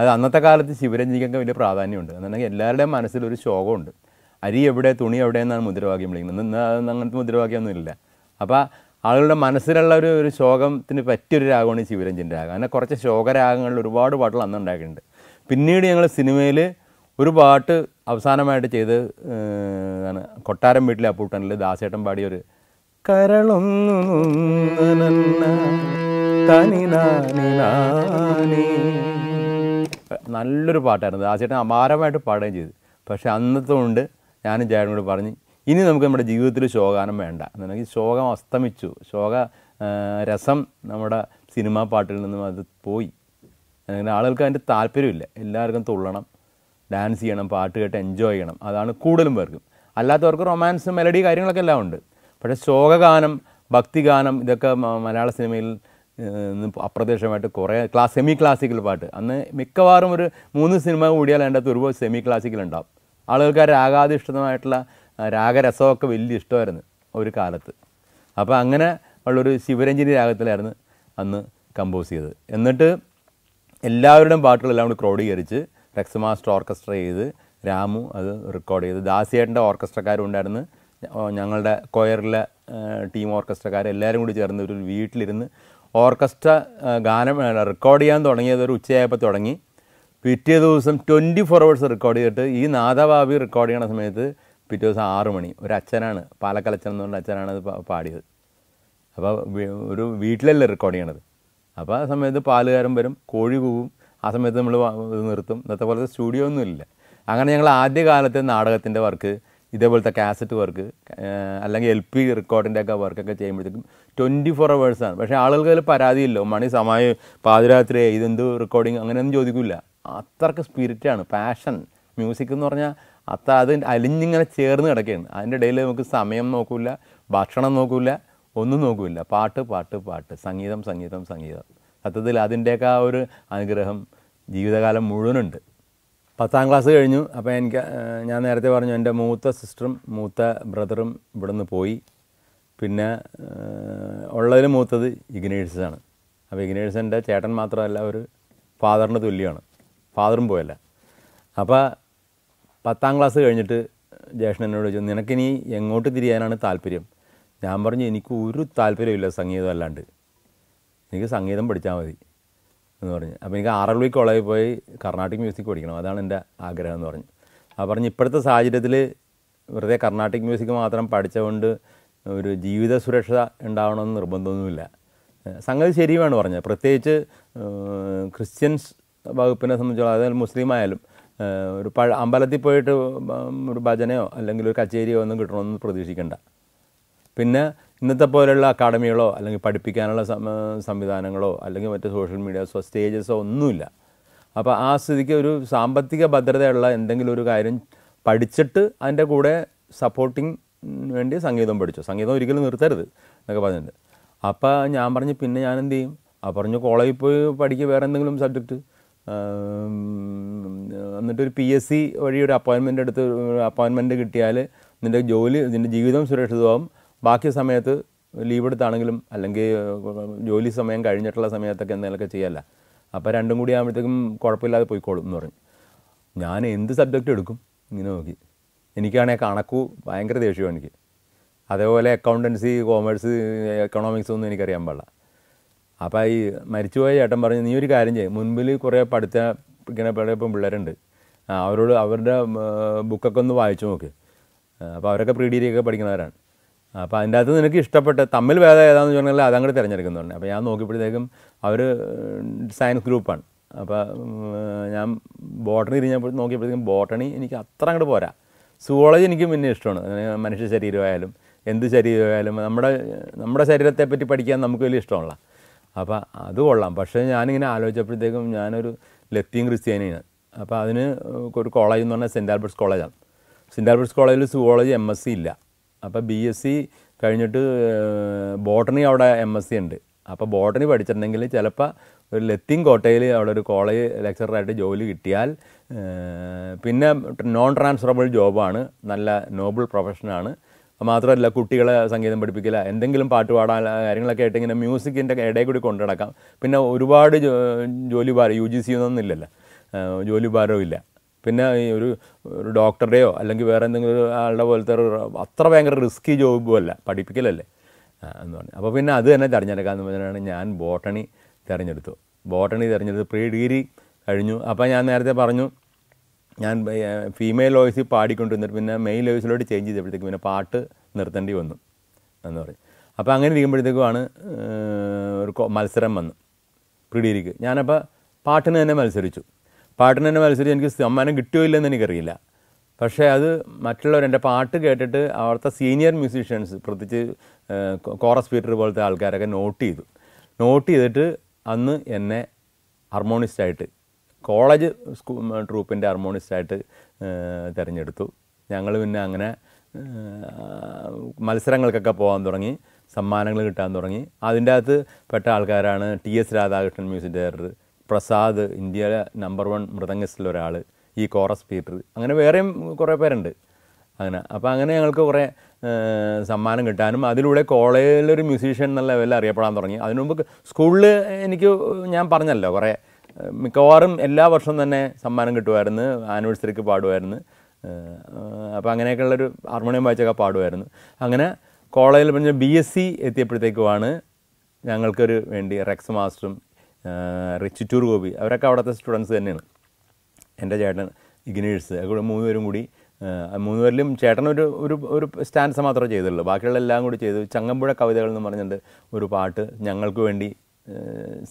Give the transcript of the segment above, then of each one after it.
അത് അന്നത്തെ കാലത്ത് ശിവരഞ്ജിക്കൊക്കെ വലിയ പ്രാധാന്യമുണ്ട് എന്നുണ്ടെങ്കിൽ എല്ലാവരുടെയും മനസ്സിലൊരു ശോകമുണ്ട് അരി എവിടെ തുണി എവിടെ എന്നാണ് മുദ്രാവാക്യം വിളിക്കുന്നത് ഇന്ന് അങ്ങനത്തെ ഇല്ല അപ്പോൾ ആളുകളുടെ മനസ്സിലുള്ള ഒരു ഒരു ശോകത്തിന് പറ്റിയൊരു രാഗമാണ് ശിവരഞ്ജിൻ്റെ രാഗം അങ്ങനെ കുറച്ച് ശോകരാഗങ്ങളിൽ ഒരുപാട് പാട്ടുകൾ അന്ന് ഉണ്ടാക്കിയിട്ടുണ്ട് പിന്നീട് ഞങ്ങൾ സിനിമയിൽ ഒരു പാട്ട് അവസാനമായിട്ട് ചെയ്ത് ആണ് കൊട്ടാരം വീട്ടിലെ അപ്പൂട്ടനിൽ ദാസേട്ടൻ പാടിയ ഒരു കരളൊന്നു നല്ലൊരു പാട്ടായിരുന്നു ആ ചേട്ടൻ അപാരമായിട്ട് പാടുകയും ചെയ്തു പക്ഷേ അന്നത്തെ കൊണ്ട് ഞാനും ചേട്ടനോട് പറഞ്ഞു ഇനി നമുക്ക് നമ്മുടെ ജീവിതത്തിൽ ശോകാനം വേണ്ട എന്നുണ്ടെങ്കിൽ ശോകം അസ്തമിച്ചു ശോക രസം നമ്മുടെ സിനിമാ പാട്ടിൽ നിന്നും അത് പോയി അങ്ങനെ ആളുകൾക്ക് അതിൻ്റെ താല്പര്യമില്ല എല്ലാവർക്കും തുള്ളണം ഡാൻസ് ചെയ്യണം പാട്ട് കേട്ട് എൻജോയ് ചെയ്യണം അതാണ് കൂടുതലും പേർക്കും അല്ലാത്തവർക്ക് റൊമാൻസ് മെലഡി കാര്യങ്ങളൊക്കെ എല്ലാം ഉണ്ട് പക്ഷേ ശോകഗാനം ഭക്തിഗാനം ഇതൊക്കെ മലയാള സിനിമയിൽ അപ്രത്യക്ഷമായിട്ട് കുറേ ക്ലാസ് സെമി ക്ലാസിക്കൽ പാട്ട് അന്ന് മിക്കവാറും ഒരു മൂന്ന് സിനിമ കൂടിയാൽ അതിൻ്റെ അകത്ത് ഒരുപാട് സെമി ക്ലാസിക്കൽ ഉണ്ടാവും ആളുകൾക്ക് രാഗാധിഷ്ഠിതമായിട്ടുള്ള രാഗരസമൊക്കെ വലിയ ഇഷ്ടമായിരുന്നു ഒരു കാലത്ത് അപ്പോൾ അങ്ങനെ ഉള്ളൊരു ശിവരഞ്ജിനി രാഗത്തിലായിരുന്നു അന്ന് കമ്പോസ് ചെയ്തത് എന്നിട്ട് എല്ലാവരുടെയും പാട്ടുകളെല്ലാം കൂടി ക്രോഡീകരിച്ച് റെക്സ് മാസ്റ്റർ ഓർക്കസ്ട്ര ചെയ്ത് രാമു അത് റെക്കോർഡ് ചെയ്ത് ദാസിയേട്ടൻ്റെ ഓർക്കസ്ട്രക്കാരും ഉണ്ടായിരുന്നു ഞങ്ങളുടെ കൊയറിലെ ടീം ഓർക്കസ്ട്രക്കാർ എല്ലാവരും കൂടി ചേർന്ന് ഒരു വീട്ടിലിരുന്ന് ഓർക്കസ്ട്ര ഗാനം റെക്കോർഡ് ചെയ്യാൻ തുടങ്ങിയത് ഒരു ഉച്ചയായപ്പോൾ തുടങ്ങി പിറ്റേ ദിവസം ട്വൻറ്റി ഫോർ അവേഴ്സ് റെക്കോർഡ് ചെയ്തിട്ട് ഈ നാദബാബി റെക്കോർഡ് ചെയ്യണ സമയത്ത് പിറ്റേ ദിവസം ആറ് മണി ഒരു അച്ഛനാണ് പാലക്കലച്ചൻ എന്ന് പറഞ്ഞ അച്ഛനാണ് അത് പാടിയത് അപ്പോൾ ഒരു വീട്ടിലല്ലേ റെക്കോർഡ് ചെയ്യണത് അപ്പോൾ ആ സമയത്ത് പാലുകാരൻ വരും കോഴി പോവും ആ സമയത്ത് നമ്മൾ ഇത് നിർത്തും ഇന്നത്തെ പോലത്തെ സ്റ്റുഡിയോ ഒന്നുമില്ല അങ്ങനെ ഞങ്ങൾ ആദ്യകാലത്തെ നാടകത്തിൻ്റെ വർക്ക് ഇതേപോലത്തെ കാസറ്റ് വർക്ക് അല്ലെങ്കിൽ എൽ പി റെക്കോർഡിൻ്റെയൊക്കെ വർക്കൊക്കെ ചെയ്യുമ്പോഴത്തേക്കും ട്വൻറ്റി ഫോർ അവേഴ്സാണ് പക്ഷേ ആളുകൾക്ക് അതിൽ പരാതിയില്ല മണി സമയം പാതിരാത്രി ഇതെന്ത് റെക്കോർഡിങ് അങ്ങനെയൊന്നും ചോദിക്കില്ല അത്രക്ക് സ്പിരിറ്റാണ് പാഷൻ മ്യൂസിക് എന്ന് പറഞ്ഞാൽ അത്ര അത് അലിഞ്ഞിങ്ങനെ ചേർന്ന് കിടക്കുകയാണ് അതിൻ്റെ ഇടയിൽ നമുക്ക് സമയം നോക്കില്ല ഭക്ഷണം നോക്കില്ല ഒന്നും നോക്കില്ല പാട്ട് പാട്ട് പാട്ട് സംഗീതം സംഗീതം സംഗീതം സത്യത്തിൽ അതിൻ്റെയൊക്കെ ആ ഒരു അനുഗ്രഹം ജീവിതകാലം മുഴുവനുണ്ട് പത്താം ക്ലാസ് കഴിഞ്ഞു അപ്പോൾ എനിക്ക് ഞാൻ നേരത്തെ പറഞ്ഞു എൻ്റെ മൂത്ത സിസ്റ്ററും മൂത്ത ബ്രദറും ഇവിടെ നിന്ന് പോയി പിന്നെ ഉള്ളതിൽ മൂത്തത് ഇഗ്നേഴ്സാണ് അപ്പോൾ ഇഗ്നേഴ്സിൻ്റെ ചേട്ടൻ മാത്രമല്ല ഒരു ഫാദറിന് തുല്യമാണ് ഫാദറും പോയല്ല അപ്പോൾ പത്താം ക്ലാസ് കഴിഞ്ഞിട്ട് ജേഷൻ എന്നോട് ചോദിച്ചു നിനക്കിനി എങ്ങോട്ട് തിരിയാനാണ് താല്പര്യം ഞാൻ പറഞ്ഞു എനിക്ക് ഒരു താല്പര്യമില്ല സംഗീതം അല്ലാണ്ട് എനിക്ക് സംഗീതം പഠിച്ചാൽ മതി എന്ന് പറഞ്ഞു അപ്പോൾ എനിക്ക് ആറളി കോളേജിൽ പോയി കർണാട്ടിക് മ്യൂസിക് പഠിക്കണം അതാണ് എൻ്റെ ആഗ്രഹം എന്ന് പറഞ്ഞു അപ്പോൾ പറഞ്ഞു ഇപ്പോഴത്തെ സാഹചര്യത്തിൽ വെറുതെ കർണാട്ടിക് മ്യൂസിക് മാത്രം പഠിച്ചുകൊണ്ട് ഒരു ജീവിത സുരക്ഷ ഉണ്ടാവണമെന്ന് നിർബന്ധമൊന്നുമില്ല സംഗതി ശരിയുമാണ് പറഞ്ഞത് പ്രത്യേകിച്ച് ക്രിസ്ത്യൻസ് വകുപ്പിനെ സംബന്ധിച്ചോളം അതായത് മുസ്ലിം ആയാലും ഒരു പഴ അമ്പലത്തിൽ പോയിട്ട് ഒരു ഭജനയോ അല്ലെങ്കിൽ ഒരു കച്ചേരിയോ ഒന്നും കിട്ടണമെന്ന് പ്രതീക്ഷിക്കേണ്ട പിന്നെ ഇന്നത്തെ പോലെയുള്ള അക്കാഡമികളോ അല്ലെങ്കിൽ പഠിപ്പിക്കാനുള്ള സംവിധാനങ്ങളോ അല്ലെങ്കിൽ മറ്റ് സോഷ്യൽ മീഡിയാസോ സ്റ്റേജസോ ഒന്നുമില്ല അപ്പോൾ ആ സ്ഥിതിക്ക് ഒരു സാമ്പത്തിക ഭദ്രതയുള്ള എന്തെങ്കിലും ഒരു കാര്യം പഠിച്ചിട്ട് അതിൻ്റെ കൂടെ സപ്പോർട്ടിങ് വേണ്ടി സംഗീതം പഠിച്ചു സംഗീതം ഒരിക്കലും നിർത്തരുത് എന്നൊക്കെ പറഞ്ഞിട്ടുണ്ട് അപ്പോൾ ഞാൻ പറഞ്ഞു പിന്നെ ഞാൻ എന്ത് ചെയ്യും ആ പറഞ്ഞു കോളേജിൽ പോയി പഠിക്കുക വേറെ എന്തെങ്കിലും സബ്ജക്റ്റ് എന്നിട്ടൊരു പി എസ് സി വഴി ഒരു അപ്പോയിൻമെൻ്റ് എടുത്ത് അപ്പോയിൻമെൻറ്റ് കിട്ടിയാൽ നിൻ്റെ ജോലി നിൻ്റെ ജീവിതം സുരക്ഷിതമാവും ബാക്കി സമയത്ത് ലീവ് എടുത്താണെങ്കിലും അല്ലെങ്കിൽ ജോലി സമയം കഴിഞ്ഞിട്ടുള്ള സമയത്തൊക്കെ എന്തെങ്കിലുമൊക്കെ ചെയ്യല്ല അപ്പോൾ രണ്ടും കൂടി ആകുമ്പോഴത്തേക്കും കുഴപ്പമില്ലാതെ പോയിക്കോളും എന്ന് പറഞ്ഞു ഞാൻ എന്ത് സബ്ജക്റ്റ് എടുക്കും ഇങ്ങനെ നോക്കി എനിക്കാണെങ്കിൽ കണക്കു ഭയങ്കര ദേഷ്യമാണ് എനിക്ക് അതേപോലെ അക്കൗണ്ടൻസി കോമേഴ്സ് എക്കണോമിക്സ് ഒന്നും എനിക്കറിയാൻ പാടില്ല അപ്പോൾ ഈ മരിച്ചുപോയ ചേട്ടൻ പറഞ്ഞു നീ ഒരു കാര്യം ചെയ്യും മുൻപിൽ കുറേ പഠിച്ച ഇങ്ങനെ ഇപ്പം പിള്ളേരുണ്ട് അവരോട് അവരുടെ ബുക്കൊക്കെ ഒന്ന് വായിച്ചു നോക്ക് അപ്പോൾ അവരൊക്കെ പ്രീഡിഗ്രിയൊക്കെ പഠിക്കുന്നവരാണ് അപ്പോൾ അതിൻ്റെ അകത്ത് നിനക്ക് ഇഷ്ടപ്പെട്ട തമ്മിൽ ഭേദം ഏതാണെന്ന് പറഞ്ഞാൽ അതങ്ങോട്ട് തിരഞ്ഞെടുക്കുന്നുണ്ട് അപ്പോൾ ഞാൻ നോക്കിയപ്പോഴത്തേക്കും അവർ സയൻസ് ഗ്രൂപ്പാണ് അപ്പോൾ ഞാൻ ബോട്ടണി തിരിഞ്ഞപ്പോൾ നോക്കിയപ്പോഴത്തേക്കും ബോട്ടണി എനിക്ക് അത്ര അങ്ങോട്ട് പോരാ സുവോളജി എനിക്ക് പിന്നെ ഇഷ്ടമാണ് മനുഷ്യ ശരീരമായാലും എന്ത് ശരീരമായാലും നമ്മുടെ നമ്മുടെ ശരീരത്തെ പറ്റി പഠിക്കാൻ നമുക്ക് വലിയ ഇഷ്ടമുള്ള അപ്പോൾ അത് കൊള്ളാം പക്ഷേ ഞാനിങ്ങനെ ആലോചിച്ചപ്പോഴത്തേക്കും ഞാനൊരു ലത്തീം ക്രിസ്ത്യാനിയാണ് അപ്പോൾ അതിന് ഒരു കോളേജ് എന്ന് പറഞ്ഞാൽ സെൻറ്റ് ആൽബർട്സ് കോളേജാണ് സെൻറ്റ് ആൽബർട്സ് കോളേജിൽ സുവോളജി എം എസ് സി ഇല്ല അപ്പോൾ ബി എസ് സി കഴിഞ്ഞിട്ട് ബോട്ടണി അവിടെ എം എസ് സി ഉണ്ട് അപ്പോൾ ബോട്ടണി പഠിച്ചിട്ടുണ്ടെങ്കിൽ ചിലപ്പോൾ ഒരു ലത്തിൻ കോട്ടയിൽ അവിടെ ഒരു കോളേജ് ലെക്ചറായിട്ട് ജോലി കിട്ടിയാൽ പിന്നെ നോൺ ട്രാൻസ്ഫറബിൾ ജോബാണ് നല്ല നോബിൾ പ്രൊഫഷനാണ് മാത്രമല്ല കുട്ടികളെ സംഗീതം പഠിപ്പിക്കില്ല എന്തെങ്കിലും പാട്ട് പാടാൻ കാര്യങ്ങളൊക്കെ ആയിട്ട് ഇങ്ങനെ മ്യൂസിക്കിൻ്റെ ഇടയിൽ കൂടി കൊണ്ടു നടക്കാം പിന്നെ ഒരുപാട് ജോലി ഭാരം യു ജി സി ഒന്നും ഇല്ലല്ലോ ജോലി ഭാരവും ഇല്ല പിന്നെ ഈ ഒരു ഒരു ഡോക്ടറുടെയോ അല്ലെങ്കിൽ വേറെ എന്തെങ്കിലും ഒരു ആളുടെ പോലത്തെ ഒരു അത്ര ഭയങ്കര റിസ്കി ജോബും അല്ല പഠിപ്പിക്കലല്ലേ എന്ന് പറഞ്ഞു അപ്പോൾ പിന്നെ അത് തന്നെ തിരഞ്ഞെടുക്കാമെന്ന് പറഞ്ഞാണ് ഞാൻ ബോട്ടണി തിരഞ്ഞെടുത്തു ബോട്ടണി തിരഞ്ഞെടുത്ത് പ്രീ ഡിഗ്രി കഴിഞ്ഞു അപ്പോൾ ഞാൻ നേരത്തെ പറഞ്ഞു ഞാൻ ഫീമെയിൽ വോയിസ് പാടിക്കൊണ്ടിരുന്നിട്ട് പിന്നെ മെയിൽ വോയിസിലോട്ട് ചേഞ്ച് ചെയ്തപ്പോഴത്തേക്ക് പിന്നെ പാട്ട് നിർത്തേണ്ടി വന്നു എന്ന് പറഞ്ഞു അപ്പോൾ അങ്ങനെ ഇരിക്കുമ്പോഴത്തേക്കുമാണ് ഒരു മത്സരം വന്നു പ്രീ ഡിഗ്രിക്ക് ഞാനപ്പോൾ പാട്ടിന് തന്നെ മത്സരിച്ചു പാട്ടിനെ മത്സരിച്ച് എനിക്ക് സമ്മാനം കിട്ടിയോ ഇല്ലെന്ന് എനിക്കറിയില്ല പക്ഷേ അത് മറ്റുള്ളവർ എൻ്റെ പാട്ട് കേട്ടിട്ട് അവിടുത്തെ സീനിയർ മ്യൂസീഷ്യൻസ് പ്രത്യേകിച്ച് കോറസ് പീറ്റർ പോലത്തെ ആൾക്കാരൊക്കെ നോട്ട് ചെയ്തു നോട്ട് ചെയ്തിട്ട് അന്ന് എന്നെ ആയിട്ട് കോളേജ് സ്കൂ ട്രൂപ്പിൻ്റെ ആയിട്ട് തിരഞ്ഞെടുത്തു ഞങ്ങൾ പിന്നെ അങ്ങനെ മത്സരങ്ങൾക്കൊക്കെ പോകാൻ തുടങ്ങി സമ്മാനങ്ങൾ കിട്ടാൻ തുടങ്ങി അതിൻ്റെ അകത്ത് പെട്ട ആൾക്കാരാണ് T S Radhakrishnan music director Prasad ഇന്ത്യയിലെ നമ്പർ വൺ ഒരാൾ ഈ കോറസ് പീറ്റർ അങ്ങനെ വേറെയും കുറേ പേരുണ്ട് അങ്ങനെ അപ്പോൾ അങ്ങനെ ഞങ്ങൾക്ക് കുറേ സമ്മാനം കിട്ടാനും അതിലൂടെ കോളേജിലൊരു മ്യൂസീഷ്യൻ എന്നുള്ള ലെവലിൽ അറിയപ്പെടാൻ തുടങ്ങി അതിനു മുമ്പ് സ്കൂളിൽ എനിക്ക് ഞാൻ പറഞ്ഞല്ലോ കുറേ മിക്കവാറും എല്ലാ വർഷവും തന്നെ സമ്മാനം കിട്ടുമായിരുന്നു ആനിവേഴ്സറിക്ക് പാടുമായിരുന്നു അപ്പോൾ അങ്ങനെയൊക്കെയുള്ളൊരു ഹാർമോണിയം വായിച്ചൊക്കെ പാടുമായിരുന്നു അങ്ങനെ കോളേജിൽ പിന്നെ ബി എസ് സി എത്തിയപ്പോഴത്തേക്കുമാണ് ഞങ്ങൾക്കൊരു വേണ്ടി റെക്സ് മാസ്റ്ററും റിച്ചിറ്റൂർ ഗോപി അവരൊക്കെ അവിടുത്തെ സ്റ്റുഡൻസ് തന്നെയാണ് എൻ്റെ ചേട്ടൻ ഇഗ്നേഴ്സ് അതുകൂടെ മൂന്ന് പേരും കൂടി മൂന്ന് പേരിലും ചേട്ടൻ ഒരു ഒരു ഒരു സ്റ്റാൻസ് മാത്രമേ ചെയ്തിട്ടുള്ളൂ ബാക്കിയുള്ള എല്ലാം കൂടി ചെയ്തു ചങ്ങമ്പുഴ കവിതകൾ എന്ന് പറഞ്ഞിട്ട് ഒരു പാട്ട് ഞങ്ങൾക്ക് വേണ്ടി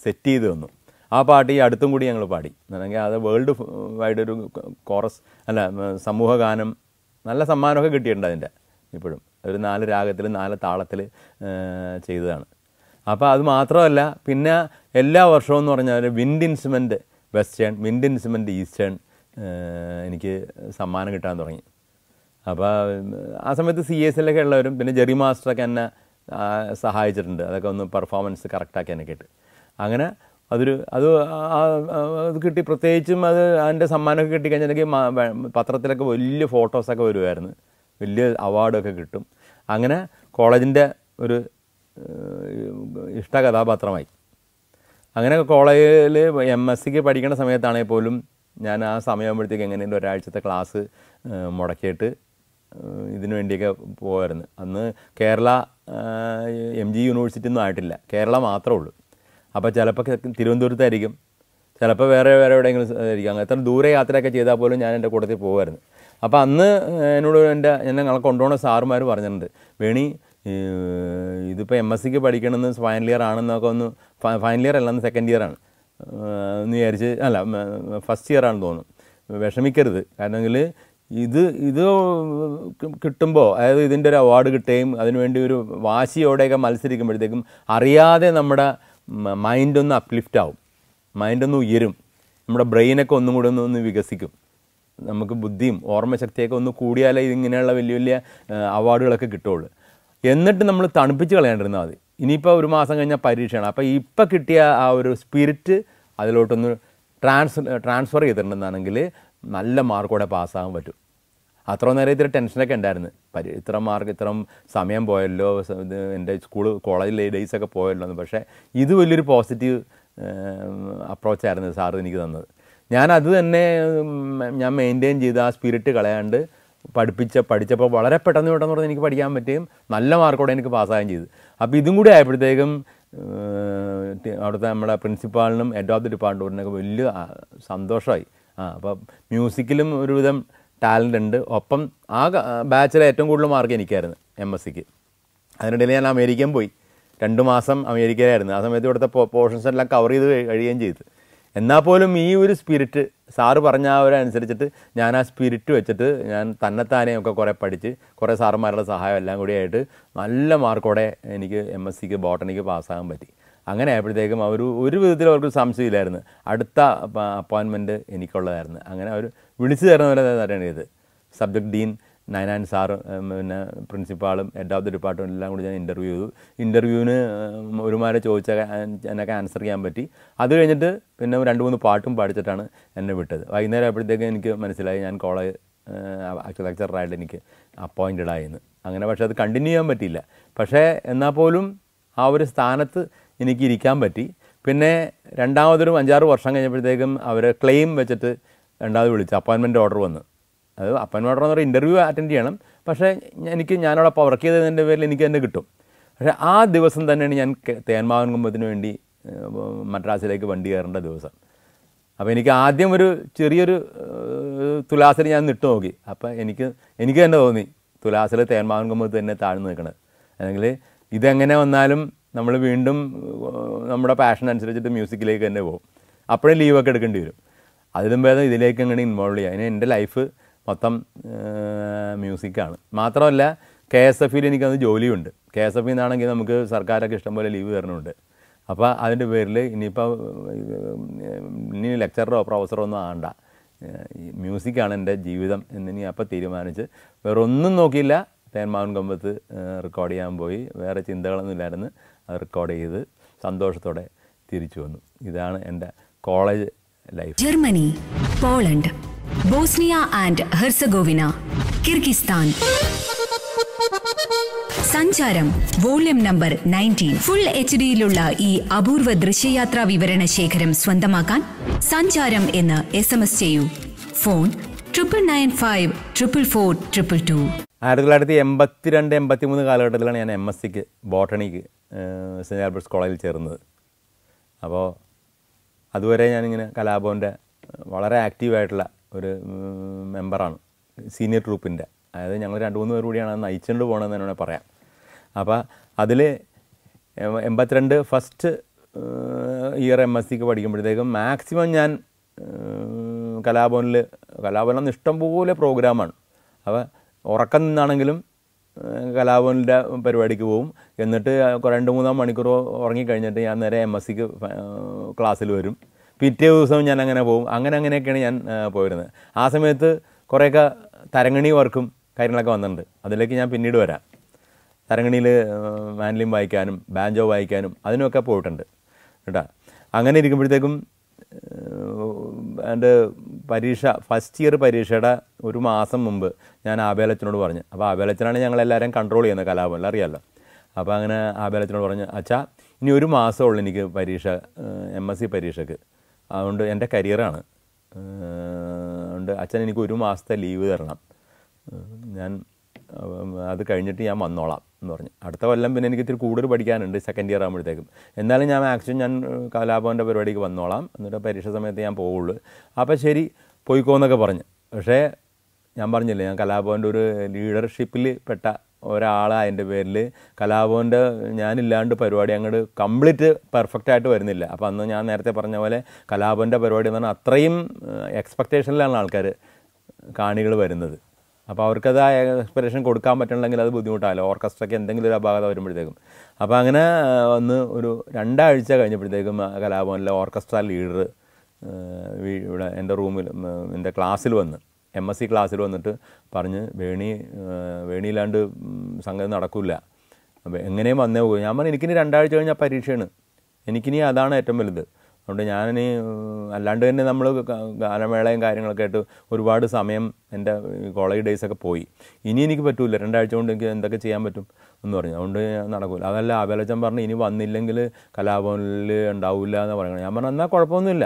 സെറ്റ് ചെയ്ത് തന്നു ആ പാട്ട് ഈ അടുത്തും കൂടി ഞങ്ങൾ പാടി അല്ലെങ്കിൽ അത് വേൾഡ് വൈഡ് ഒരു കോറസ് അല്ല സമൂഹ ഗാനം നല്ല സമ്മാനമൊക്കെ കിട്ടിയിട്ടുണ്ട് അതിൻ്റെ ഇപ്പോഴും ഒരു നാല് രാഗത്തിൽ നാല് താളത്തിൽ ചെയ്തതാണ് അപ്പോൾ അത് മാത്രമല്ല പിന്നെ എല്ലാ വർഷവും എന്ന് പറഞ്ഞാൽ wind instrument western wind instrument eastern എനിക്ക് സമ്മാനം കിട്ടാൻ തുടങ്ങി അപ്പോൾ ആ സമയത്ത് സി എസ് എല്ലൊക്കെ ഉള്ളവരും പിന്നെ ജെറി മാസ്റ്ററൊക്കെ എന്നെ സഹായിച്ചിട്ടുണ്ട് അതൊക്കെ ഒന്ന് പെർഫോമൻസ് കറക്റ്റാക്കി എന്നെ കേട്ട് അങ്ങനെ അതൊരു അത് അത് കിട്ടി പ്രത്യേകിച്ചും അത് അതിൻ്റെ സമ്മാനമൊക്കെ കിട്ടിക്കഴിഞ്ഞിട്ടുണ്ടെങ്കിൽ പത്രത്തിലൊക്കെ വലിയ ഫോട്ടോസൊക്കെ വരുമായിരുന്നു വലിയ അവാർഡൊക്കെ കിട്ടും അങ്ങനെ കോളേജിൻ്റെ ഒരു ഇഷ്ട കഥാപാത്രമായി അങ്ങനെ കോളേജിൽ എം എസ് സിക്ക് പഠിക്കുന്ന സമയത്താണെങ്കിൽ പോലും ഞാൻ ആ സമയമാകുമ്പോഴത്തേക്ക് എങ്ങനെയും ഒരാഴ്ചത്തെ ക്ലാസ് മുടക്കിയിട്ട് ഇതിനു വേണ്ടിയൊക്കെ പോകായിരുന്നു അന്ന് കേരള എം ജി യൂണിവേഴ്സിറ്റി ഒന്നും ആയിട്ടില്ല കേരള മാത്രമേ ഉള്ളൂ അപ്പോൾ ചിലപ്പോൾ തിരുവനന്തപുരത്തായിരിക്കും ചിലപ്പോൾ വേറെ വേറെ എവിടെയെങ്കിലും ആയിരിക്കും അങ്ങനെ എത്ര ദൂരെ യാത്രയൊക്കെ ചെയ്താൽ പോലും ഞാൻ എൻ്റെ കൂട്ടത്തിൽ പോകുമായിരുന്നു അപ്പോൾ അന്ന് എന്നോട് എൻ്റെ എന്നെ ഞങ്ങളെ കൊണ്ടുപോകുന്ന സാറുമാർ പറഞ്ഞിട്ടുണ്ട് വേണി ഇതിപ്പോൾ എം എസ് സിക്ക് പഠിക്കണമെന്ന് ഫൈനൽ ഇയർ ആണെന്നൊക്കെ ഒന്ന് ഫൈനൽ ഇയർ അല്ലെന്ന് സെക്കൻഡ് ഇയർ ആണ് എന്ന് വിചാരിച്ച് അല്ല ഫസ്റ്റ് ഇയർ ആണെന്ന് തോന്നുന്നു വിഷമിക്കരുത് കാരണമെങ്കിൽ ഇത് ഇത് കിട്ടുമ്പോൾ അതായത് ഇതിൻ്റെ ഒരു അവാർഡ് കിട്ടുകയും അതിനുവേണ്ടി ഒരു വാശിയോടെയൊക്കെ മത്സരിക്കുമ്പോഴത്തേക്കും അറിയാതെ നമ്മുടെ മൈൻഡൊന്ന് അപ്ലിഫ്റ്റ് ആവും മൈൻഡൊന്ന് ഉയരും നമ്മുടെ ബ്രെയിനൊക്കെ ഒന്നും കൂടെ ഒന്ന് ഒന്ന് വികസിക്കും നമുക്ക് ബുദ്ധിയും ഓർമ്മശക്തിയൊക്കെ ഒന്ന് കൂടിയാലേ ഇതിങ്ങനെയുള്ള വലിയ വലിയ അവാർഡുകളൊക്കെ കിട്ടുള്ളൂ എന്നിട്ട് നമ്മൾ തണുപ്പിച്ച് കളയാണ്ടിരുന്നാൽ മതി ഇനിയിപ്പോൾ ഒരു മാസം കഴിഞ്ഞാൽ പരീക്ഷയാണ് അപ്പോൾ ഇപ്പോൾ കിട്ടിയ ആ ഒരു സ്പിരിറ്റ് അതിലോട്ടൊന്ന് ട്രാൻസ് ട്രാൻസ്ഫർ ചെയ്തിട്ടുണ്ടെന്നാണെങ്കിൽ നല്ല മാർക്കോടെ പാസ്സാകാൻ പറ്റും അത്ര നേരം ഇത്തിരി ടെൻഷനൊക്കെ ഉണ്ടായിരുന്നു പരി ഇത്ര മാർക്ക് ഇത്ര സമയം പോയല്ലോ എൻ്റെ സ്കൂൾ കോളേജിലെ ഒക്കെ പോയല്ലോ എന്ന് പക്ഷേ ഇത് വലിയൊരു പോസിറ്റീവ് അപ്രോച്ചായിരുന്നു സാറ് എനിക്ക് തന്നത് ഞാനത് തന്നെ ഞാൻ മെയിൻറ്റെയിൻ ചെയ്ത് ആ സ്പിരിറ്റ് കളയാണ്ട് പഠിപ്പിച്ച പഠിച്ചപ്പോൾ വളരെ പെട്ടെന്ന് പെട്ടെന്ന് പറഞ്ഞാൽ എനിക്ക് പഠിക്കാൻ പറ്റുകയും നല്ല മാർക്കോടെ എനിക്ക് പാസ്സാകുകയും ചെയ്തു അപ്പോൾ ഇതും കൂടി ആയപ്പോഴത്തേക്കും അവിടുത്തെ നമ്മുടെ പ്രിൻസിപ്പാളിനും ഹെഡ് ഓഫ് ദി ഡിപ്പാർട്ട്മെൻറ്റിനൊക്കെ വലിയ സന്തോഷമായി ആ അപ്പോൾ മ്യൂസിക്കിലും ഒരുവിധം ടാലൻ്റ് ഉണ്ട് ഒപ്പം ആ ബാച്ചിലെ ഏറ്റവും കൂടുതൽ മാർക്ക് എനിക്കായിരുന്നു എം എസ് സിക്ക് അതിനിടയിൽ ഞാൻ അമേരിക്കൻ പോയി രണ്ട് മാസം അമേരിക്കയിലായിരുന്നു ആ സമയത്ത് ഇവിടുത്തെ പോർഷൻസ് എല്ലാം കവർ ചെയ്ത് കഴിയുകയും ചെയ്തു എന്നാൽ പോലും ഈ ഒരു സ്പിരിറ്റ് സാറ് പറഞ്ഞ ആ ഒരു അനുസരിച്ചിട്ട് ഞാൻ ആ സ്പിരിറ്റ് വെച്ചിട്ട് ഞാൻ ഒക്കെ കുറേ പഠിച്ച് കുറേ സാറുമാരുടെ സഹായം എല്ലാം ആയിട്ട് നല്ല മാർക്കോടെ എനിക്ക് എം എസ് സിക്ക് ബോട്ടണിക്ക് പാസ്സാകാൻ പറ്റി അങ്ങനെ ആയപ്പോഴത്തേക്കും അവർ ഒരു വിധത്തിൽ അവർക്ക് സംശയമില്ലായിരുന്നു അടുത്ത അപ്പോയിൻമെൻറ്റ് എനിക്കുള്ളതായിരുന്നു അങ്ങനെ അവർ വിളിച്ചു തരുന്ന പോലെ സബ്ജക്ട് ഡീൻ നയനാൻ സാറും പിന്നെ പ്രിൻസിപ്പാളും ഹെഡ് ഓഫ് ദി ഡിപ്പാർട്ട്മെൻറ്റ് എല്ലാം കൂടി ഞാൻ ഇൻ്റർവ്യൂ ചെയ്തു ഇൻ്റർവ്യൂവിന് ഒരുമാരെ ചോദിച്ച എന്നൊക്കെ ആൻസർ ചെയ്യാൻ പറ്റി അത് കഴിഞ്ഞിട്ട് പിന്നെ രണ്ട് മൂന്ന് പാട്ടും പാടിച്ചിട്ടാണ് എന്നെ വിട്ടത് വൈകുന്നേരം ആയപ്പോഴത്തേക്കും എനിക്ക് മനസ്സിലായി ഞാൻ കോളേജ് ലെക്ചറായിട്ട് എനിക്ക് അപ്പോയിൻറ്റഡ് ആയെന്ന് അങ്ങനെ പക്ഷേ അത് കണ്ടിന്യൂ ചെയ്യാൻ പറ്റിയില്ല പക്ഷേ എന്നാൽ പോലും ആ ഒരു സ്ഥാനത്ത് എനിക്ക് ഇരിക്കാൻ പറ്റി പിന്നെ രണ്ടാമതൊരു അഞ്ചാറ് വർഷം കഴിഞ്ഞപ്പോഴത്തേക്കും അവരെ ക്ലെയിം വെച്ചിട്ട് രണ്ടാമത് വിളിച്ചു അപ്പോയിൻമെൻറ്റ് ഓർഡർ വന്നു അത് അപ്പൻ മോട്ടറെന്ന് പറയുന്ന ഇൻ്റർവ്യൂ അറ്റൻഡ് ചെയ്യണം പക്ഷേ എനിക്ക് അപ്പോൾ വർക്ക് ചെയ്തതിൻ്റെ പേരിൽ എനിക്ക് തന്നെ കിട്ടും പക്ഷേ ആ ദിവസം തന്നെയാണ് ഞാൻ തേന്മാവൻ കുമ്പത്തിന് വേണ്ടി മദ്രാസിലേക്ക് വണ്ടി കയറേണ്ട ദിവസം അപ്പോൾ എനിക്ക് ആദ്യം ഒരു ചെറിയൊരു തുലാസിൽ ഞാൻ നിട്ട് നോക്കി അപ്പോൾ എനിക്ക് എനിക്ക് തന്നെ തോന്നി തുലാസിൽ തേന്മാവൻ കുമ്പത്ത് തന്നെ താഴ്ന്നു നിൽക്കണത് അല്ലെങ്കിൽ ഇതെങ്ങനെ വന്നാലും നമ്മൾ വീണ്ടും നമ്മുടെ പാഷൻ അനുസരിച്ചിട്ട് മ്യൂസിക്കിലേക്ക് തന്നെ പോകും അപ്പോഴേ ലീവൊക്കെ എടുക്കേണ്ടി വരും അതിലും ഭേദം ഇതിലേക്ക് അങ്ങനെ ഇൻവോൾവ് ചെയ്യാം അതിന് എൻ്റെ ലൈഫ് മൊത്തം മ്യൂസിക്കാണ് മാത്രമല്ല കെ എസ് എഫ് എനിക്കന്ന് ജോലിയുണ്ട് കെ എസ് എഫ് നിന്നാണെങ്കിൽ നമുക്ക് സർക്കാരൊക്കെ ഇഷ്ടംപോലെ ലീവ് തരണമുണ്ട് അപ്പോൾ അതിൻ്റെ പേരിൽ ഇനിയിപ്പോൾ ഇനി ലെക്ചറോ പ്രൊഫസറോ ഒന്നും ആണ്ട മ്യൂസിക്കാണ് എൻ്റെ ജീവിതം ഇനി അപ്പോൾ തീരുമാനിച്ച് വേറെ ഒന്നും നോക്കിയില്ല തേന്മാവൻ കമ്പത്ത് റെക്കോർഡ് ചെയ്യാൻ പോയി വേറെ ചിന്തകളൊന്നും ഇല്ലായിരുന്നു അത് റെക്കോർഡ് ചെയ്ത് സന്തോഷത്തോടെ തിരിച്ചു വന്നു ഇതാണ് എൻ്റെ college life Germany Poland Bosnia and Herzegovina Kyrgyzstan സഞ്ചാരം volume number nineteen full H ഡിയിലുള്ള ഈ അപൂർവ ദൃശ്യയാത്രാ വിവരണ ശേഖരം സ്വന്തമാക്കാൻ സഞ്ചാരം എന്ന് എസ് എം എസ് ചെയ്യൂ phone triple nine five triple four triple two ആയിരത്തി തൊള്ളായിരത്തി എൺപത്തി മൂന്ന് കാലഘട്ടത്തിലാണ് ഞാൻ എം എസ് സിക്ക് ബോട്ടണിക്ക് സെൻറ്റ് ആൽബർട്ട്സ് കോളേജിൽ ചേർന്നത് അപ്പോൾ അതുവരെ ഞാനിങ്ങനെ കലാഭവൻ്റെ വളരെ ആക്റ്റീവായിട്ടുള്ള ഒരു മെമ്പറാണ് സീനിയർ ട്രൂപ്പിൻ്റെ അതായത് ഞങ്ങൾ രണ്ട് മൂന്ന് പേർ കൂടിയാണ് നയിച്ചുകൊണ്ട് പോകണമെന്ന് തന്നെ പറയാം അപ്പോൾ അതിൽ എൺപത്തിരണ്ട് ഫസ്റ്റ് ഇയർ എം എസ് സിക്ക് പഠിക്കുമ്പോഴത്തേക്കും മാക്സിമം ഞാൻ കലാഭവനിൽ കലാഭവനിൽ ഇഷ്ടംപോലെ പ്രോഗ്രാമാണ് അപ്പോൾ ഉറക്കം നിന്നാണെങ്കിലും കലാഭവനിൻ്റെ പരിപാടിക്ക് പോകും എന്നിട്ട് രണ്ട് മൂന്നാം മണിക്കൂർ ഉറങ്ങിക്കഴിഞ്ഞിട്ട് ഞാൻ നേരെ എം എസ് സിക്ക് ക്ലാസ്സിൽ വരും പിറ്റേ ദിവസം ഞാൻ അങ്ങനെ പോകും അങ്ങനെ അങ്ങനെയൊക്കെയാണ് ഞാൻ പോയിരുന്നത് ആ സമയത്ത് കുറേയൊക്കെ തരങ്ങണി വർക്കും കാര്യങ്ങളൊക്കെ വന്നിട്ടുണ്ട് അതിലേക്ക് ഞാൻ പിന്നീട് വരാം തരങ്ങണിയിൽ മാൻലിം വായിക്കാനും ബാൻജോ വായിക്കാനും അതിനൊക്കെ പോയിട്ടുണ്ട് കേട്ടോ അങ്ങനെ ഇരിക്കുമ്പോഴത്തേക്കും എൻ്റെ പരീക്ഷ ഫസ്റ്റ് ഇയർ പരീക്ഷയുടെ ഒരു മാസം മുമ്പ് ഞാൻ ആബേലച്ചനോട് പറഞ്ഞു അപ്പോൾ ആബേലച്ചനാണ് ഞങ്ങളെല്ലാവരും കൺട്രോൾ കലാപം എല്ലാം അറിയാമല്ലോ അപ്പോൾ അങ്ങനെ ആബേലച്ചനോട് പറഞ്ഞു അച്ഛാ ഇനി ഒരു മാസമുള്ളൂ എനിക്ക് പരീക്ഷ എം എസ് സി പരീക്ഷയ്ക്ക് അതുകൊണ്ട് എൻ്റെ കരിയറാണ് അതുകൊണ്ട് അച്ഛൻ എനിക്ക് ഒരു മാസത്തെ ലീവ് തരണം ഞാൻ അത് കഴിഞ്ഞിട്ട് ഞാൻ വന്നോളാം എന്ന് പറഞ്ഞു അടുത്ത കൊല്ലം പിന്നെ എനിക്ക് ഇത്തിരി കൂടുതൽ പഠിക്കാനുണ്ട് സെക്കൻഡ് ഇയർ ആകുമ്പോഴത്തേക്കും എന്നാലും ഞാൻ മാക്സിമം ഞാൻ കലാഭവൻ്റെ പരിപാടിക്ക് വന്നോളാം എന്നിട്ട് പരീക്ഷ സമയത്ത് ഞാൻ പോവുള്ളൂ അപ്പോൾ ശരി പോയിക്കോന്നൊക്കെ പറഞ്ഞു പക്ഷേ ഞാൻ പറഞ്ഞില്ലേ ഞാൻ കലാഭവൻ്റെ ഒരു ലീഡർഷിപ്പിൽ പെട്ട ഒരാൾ അതിൻ്റെ പേരിൽ കലാഭവൻ്റെ ഞാനില്ലാണ്ട് പരിപാടി അങ്ങോട്ട് കംപ്ലീറ്റ് പെർഫെക്റ്റ് ആയിട്ട് വരുന്നില്ല അപ്പോൾ അന്ന് ഞാൻ നേരത്തെ പറഞ്ഞ പോലെ കലാഭവൻ്റെ പരിപാടി എന്ന് പറഞ്ഞാൽ അത്രയും എക്സ്പെക്റ്റേഷനിലാണ് ആൾക്കാർ കാണികൾ വരുന്നത് അപ്പോൾ അവർക്കത് ആ എക്സ്പെക്ടേഷൻ കൊടുക്കാൻ പറ്റണമെങ്കിൽ അത് ബുദ്ധിമുട്ടാമല്ലോ ഓർക്കസ്ട്രയ്ക്ക് എന്തെങ്കിലും ഒരു അപാകത വരുമ്പോഴത്തേക്കും അപ്പോൾ അങ്ങനെ ഒന്ന് ഒരു രണ്ടാഴ്ച കഴിഞ്ഞപ്പോഴത്തേക്കും കലാഭവനിലെ ഓർക്കസ്ട്ര ലീഡർ ഇവിടെ എൻ്റെ റൂമിൽ എൻ്റെ ക്ലാസ്സിൽ വന്ന് എം എസ് സി ക്ലാസ്സിൽ വന്നിട്ട് പറഞ്ഞ് വേണി വേണിയില്ലാണ്ട് സംഗതി നടക്കില്ല അപ്പോൾ എങ്ങനെയും വന്നേ പോകും ഞാൻ പറഞ്ഞു എനിക്കിനി രണ്ടാഴ്ച കഴിഞ്ഞാൽ പരീക്ഷയാണ് എനിക്കിനി അതാണ് ഏറ്റവും വലുത് അതുകൊണ്ട് ഞാനിനി അല്ലാണ്ട് തന്നെ നമ്മൾ ഗാനമേളയും കാര്യങ്ങളൊക്കെ ആയിട്ട് ഒരുപാട് സമയം എൻ്റെ കോളേജ് ഡേയ്സൊക്കെ പോയി ഇനി എനിക്ക് പറ്റില്ല രണ്ടാഴ്ച കൊണ്ട് എനിക്ക് എന്തൊക്കെ ചെയ്യാൻ പറ്റും എന്ന് പറഞ്ഞു അതുകൊണ്ട് നടക്കില്ല അതല്ല അബലച്ചൻ പറഞ്ഞു ഇനി വന്നില്ലെങ്കിൽ കലാഭവനിൽ ഉണ്ടാവില്ല എന്ന് പറയുന്നത് ഞാൻ പറഞ്ഞു എന്നാൽ കുഴപ്പമൊന്നുമില്ല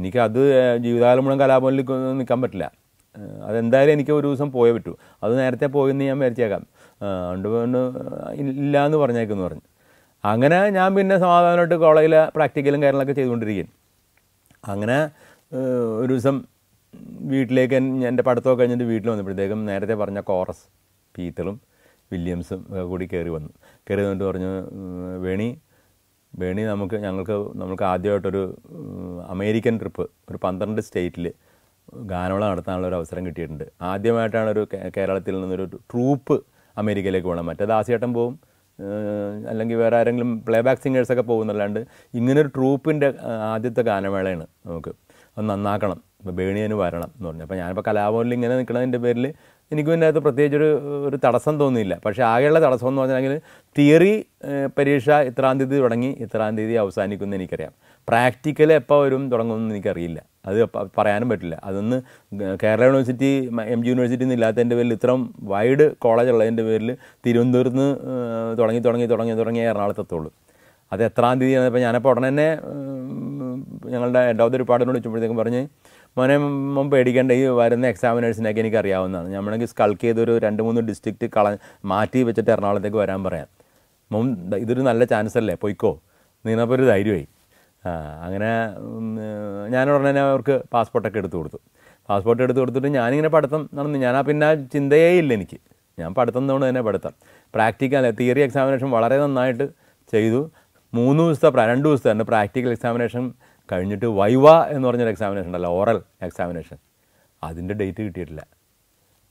എനിക്കത് ജീവിതകാലം മുഴുവൻ കലാഭവനിൽ നിൽക്കാൻ പറ്റില്ല അതെന്തായാലും എനിക്ക് ഒരു ദിവസം പോയേ പറ്റൂ അത് നേരത്തെ പോയെന്ന് ഞാൻ വിചാരിച്ചേക്കാം അതുകൊണ്ട് പിന്നെ ഇല്ല എന്ന് പറഞ്ഞേക്കെന്ന് പറഞ്ഞു അങ്ങനെ ഞാൻ പിന്നെ സമാധാനമായിട്ട് കോളേജിലെ പ്രാക്ടിക്കലും കാര്യങ്ങളൊക്കെ ചെയ്തുകൊണ്ടിരിക്കും അങ്ങനെ ഒരു ദിവസം വീട്ടിലേക്ക് എൻ്റെ പഠിത്തമൊക്കെ കഴിഞ്ഞിട്ട് വീട്ടിൽ വന്നപ്പോഴത്തേക്കും നേരത്തെ പറഞ്ഞ കോറസ് പീത്തളും വില്യംസും കൂടി കയറി വന്നു കയറി വന്നിട്ട് പറഞ്ഞു വേണി വേണി നമുക്ക് ഞങ്ങൾക്ക് നമുക്ക് ആദ്യമായിട്ടൊരു അമേരിക്കൻ ട്രിപ്പ് ഒരു പന്ത്രണ്ട് സ്റ്റേറ്റിൽ ഗാനമേള നടത്താനുള്ള ഒരു അവസരം കിട്ടിയിട്ടുണ്ട് ആദ്യമായിട്ടാണ് ഒരു കേരളത്തിൽ നിന്നൊരു ട്രൂപ്പ് അമേരിക്കയിലേക്ക് പോകണം മറ്റേ ആസിയേട്ടൻ പോവും അല്ലെങ്കിൽ വേറെ ആരെങ്കിലും പ്ലേ ബാക്ക് സിംഗേഴ്സൊക്കെ പോകുന്നല്ലാണ്ട് ഇങ്ങനൊരു ട്രൂപ്പിൻ്റെ ആദ്യത്തെ ഗാനമേളയാണ് നമുക്ക് അത് നന്നാക്കണം ഇപ്പോൾ ബേണിയന് വരണം എന്ന് പറഞ്ഞു അപ്പോൾ ഞാനിപ്പോൾ കലാഭവനിൽ ഇങ്ങനെ നിൽക്കുന്നതിൻ്റെ പേരിൽ എനിക്ക് പിന്നെ അത് പ്രത്യേകിച്ചൊരു ഒരു തടസ്സം തോന്നിയില്ല പക്ഷേ ആകെയുള്ള തടസ്സം എന്ന് പറഞ്ഞാൽ തിയറി പരീക്ഷ ഇത്രാം തീയതി തുടങ്ങി ഇത്രാം തീയതി അവസാനിക്കുമെന്ന് എനിക്കറിയാം പ്രാക്ടിക്കൽ എപ്പോൾ വരും തുടങ്ങുമെന്ന് എനിക്കറിയില്ല അത് പറയാനും പറ്റില്ല അതൊന്ന് Kerala university M G university ഒന്നും ഇല്ലാത്തതിൻ്റെ പേരിൽ ഇത്രയും വൈഡ് കോളേജ് ഉള്ളതിൻ്റെ പേരിൽ തിരുവനന്തപുരത്ത് തുടങ്ങി തുടങ്ങി തുടങ്ങി തുടങ്ങി എറണാകുളത്തെത്തുള്ളൂ അത് എത്രാം തീയതിയാണ് ഇപ്പോൾ ഞാനപ്പോൾ ഉടനെ തന്നെ ഞങ്ങളുടെ ഹെഡ് ഓഫ് ദി ഡിപ്പാർട്ട്മെൻറ്റ് പറഞ്ഞ് മോനെ മുമ്പ് പേടിക്കേണ്ട ഈ വരുന്ന എക്സാമിനേഴ്സിനൊക്കെ എനിക്ക് അറിയാവുന്നതാണ് നമ്മളെങ്കിൽ സ്കൾക്ക് ചെയ്തൊരു രണ്ട് മൂന്ന് ഡിസ്ട്രിക്റ്റ് കള മാറ്റി വെച്ചിട്ട് എറണാകുളത്തേക്ക് വരാൻ പറയാം മുൻ ഇതൊരു നല്ല ചാൻസ് അല്ലേ പൊയ്ക്കോ നീന്തപ്പോൾ ഒരു ധൈര്യമായി അങ്ങനെ ഞാൻ തന്നെ അവർക്ക് പാസ്പോർട്ടൊക്കെ എടുത്തു കൊടുത്തു പാസ്പോർട്ട് എടുത്തു കൊടുത്തിട്ട് ഞാനിങ്ങനെ പഠിത്തം നടന്നു ഞാൻ ആ പിന്നെ ചിന്തയേ ഇല്ല എനിക്ക് ഞാൻ പഠിത്തം തന്നെ പഠിത്തം പ്രാക്ടിക്കൽ തിയറി എക്സാമിനേഷൻ വളരെ നന്നായിട്ട് ചെയ്തു മൂന്ന് ദിവസത്തെ രണ്ട് ദിവസത്തെ തന്നെ പ്രാക്ടിക്കൽ എക്സാമിനേഷൻ കഴിഞ്ഞിട്ട് വൈവ എന്ന് പറഞ്ഞൊരു എക്സാമിനേഷൻ ഉണ്ടല്ലോ ഓറൽ എക്സാമിനേഷൻ അതിൻ്റെ ഡേറ്റ് കിട്ടിയിട്ടില്ല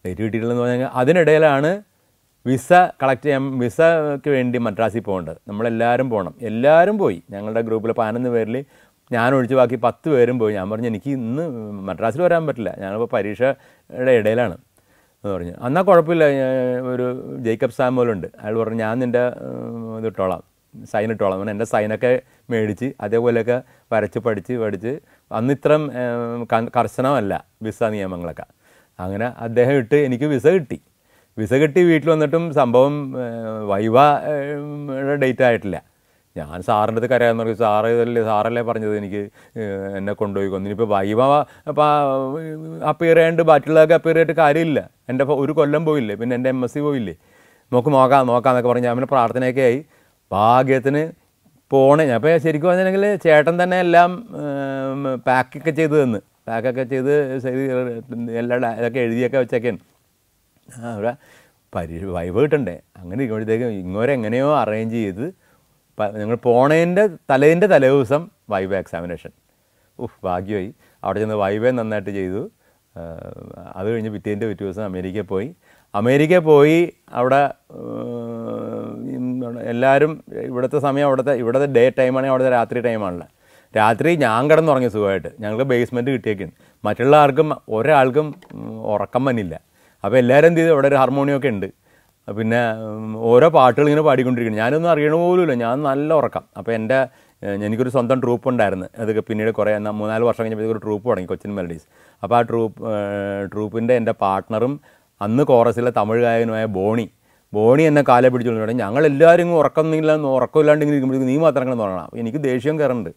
ഡേറ്റ് കിട്ടിയിട്ടില്ലെന്ന് പറഞ്ഞാൽ അതിനിടയിലാണ് വിസ കളക്ട് ചെയ്യാൻ വിസയ്ക്ക് വേണ്ടി മദ്രാസിൽ പോകേണ്ടത് നമ്മളെല്ലാവരും പോകണം എല്ലാവരും പോയി ഞങ്ങളുടെ ഗ്രൂപ്പിൽ പതിനൊന്ന് പേരിൽ ഞാൻ ഒഴിച്ച് ബാക്കി പത്ത് പേരും പോയി ഞാൻ പറഞ്ഞു എനിക്ക് ഇന്ന് മദ്രാസിൽ വരാൻ പറ്റില്ല ഞാനിപ്പോൾ പരീക്ഷയുടെ ഇടയിലാണ് എന്ന് പറഞ്ഞു എന്നാൽ കുഴപ്പമില്ല ഒരു ജേക്കബ് ഉണ്ട് അയാൾ പറഞ്ഞു ഞാൻ നിൻ്റെ ഇത് ഇട്ടോളാം സൈൻ ഇട്ടോളാം അങ്ങനെ എൻ്റെ സൈനൊക്കെ മേടിച്ച് അതേപോലെയൊക്കെ വരച്ച് പഠിച്ച് പഠിച്ച് അന്ന് ഇത്രം കർശനമല്ല വിസ നിയമങ്ങളൊക്കെ അങ്ങനെ അദ്ദേഹം ഇട്ട് എനിക്ക് വിസ കിട്ടി വിസ കിട്ടി വീട്ടിൽ വന്നിട്ടും സംഭവം വൈവ ഡേറ്റ് ആയിട്ടില്ല ഞാൻ സാറിൻ്റെ അടുത്ത് കരയാന്ന് പറഞ്ഞു സാറ് ഇതല്ലേ സാറല്ലേ പറഞ്ഞത് എനിക്ക് എന്നെ കൊണ്ടുപോയി കൊന്നു ഇനിയിപ്പോൾ വൈവ അപ്പിയർ ചെയ്യേണ്ട ബാക്കിയുള്ളതൊക്കെ അപ്പിയർ ചെയ്തിട്ട് കാര്യമില്ല എൻ്റെ ഒരു കൊല്ലം പോയില്ലേ പിന്നെ എൻ്റെ എം എസ് സി പോയില്ലേ നമുക്ക് നോക്കാം നോക്കാം എന്നൊക്കെ ഞാൻ പിന്നെ പ്രാർത്ഥനയൊക്കെ ആയി ഭാഗ്യത്തിന് പോണേ ഞാൻ അപ്പോൾ ശരിക്കും പറഞ്ഞിട്ടുണ്ടെങ്കിൽ ചേട്ടൻ തന്നെ എല്ലാം പാക്കൊക്കെ ചെയ്ത് തന്ന് പാക്കൊക്കെ ചെയ്ത് എല്ലാ ഇതൊക്കെ എഴുതിയൊക്കെ വെച്ചൊക്കെയാണ് അവിടെ പരി വൈവ് കിട്ടണ്ടേ അങ്ങനെ ഇരിക്കുമ്പോഴത്തേക്കും ഇങ്ങോരെ എങ്ങനെയോ അറേഞ്ച് ചെയ്ത് ഞങ്ങൾ പോണേൻ്റെ തലേൻ്റെ തലേ ദിവസം വൈവ എക്സാമിനേഷൻ ഉഫ് ഭാഗ്യമായി അവിടെ ചെന്ന് വൈവേ നന്നായിട്ട് ചെയ്തു അത് കഴിഞ്ഞ് പിറ്റേൻ്റെ പിറ്റേ ദിവസം അമേരിക്കയിൽ പോയി അമേരിക്കയിൽ പോയി അവിടെ എല്ലാവരും ഇവിടുത്തെ സമയം അവിടുത്തെ ഇവിടുത്തെ ഡേ ടൈമാണെങ്കിൽ അവിടുത്തെ രാത്രി ടൈമാണല്ലോ രാത്രി ഞാൻ കിടന്നുറങ്ങി സുഖമായിട്ട് ഞങ്ങൾക്ക് ബേസ്മെൻറ്റ് കിട്ടിയേക്കും മറ്റുള്ള ആർക്കും ഒരാൾക്കും ഉറക്കം വന്നില്ല അപ്പോൾ എല്ലാവരും എന്ത് ചെയ്തു അവിടെ ഒരു ഹാർമോണിയൊക്കെ ഉണ്ട് പിന്നെ ഓരോ പാട്ടുകൾ ഇങ്ങനെ പാടിക്കൊണ്ടിരിക്കുന്നു ഞാനൊന്നും അറിയണ പോലുമില്ല ഞാൻ നല്ല ഉറക്കം അപ്പോൾ എൻ്റെ എനിക്കൊരു സ്വന്തം ട്രൂപ്പ് ഉണ്ടായിരുന്നു അതൊക്കെ പിന്നീട് കുറേ മൂന്നാല് വർഷം കഴിഞ്ഞപ്പോൾ ഒരു ട്രൂപ്പ് തുടങ്ങി കൊച്ചിൻ മെലഡീസ് അപ്പോൾ ആ ട്രൂപ്പ് ട്രൂപ്പിൻ്റെ എൻ്റെ പാർട്ട്ണറും അന്ന് കോറസിലെ തമിഴ് ഗായകനുമായ ബോണി ബോണി എന്നെ കാലെ പിടിച്ചുകൊണ്ട് തുടങ്ങി ഞങ്ങളെല്ലാവരും ഉറക്കമില്ല ഉറക്കമില്ലാണ്ട് ഇങ്ങനെ ഇരിക്കുമ്പോഴേക്കും നീ മാത്രം തുടങ്ങണം എനിക്ക് ദേഷ്യം കയറുന്നുണ്ട്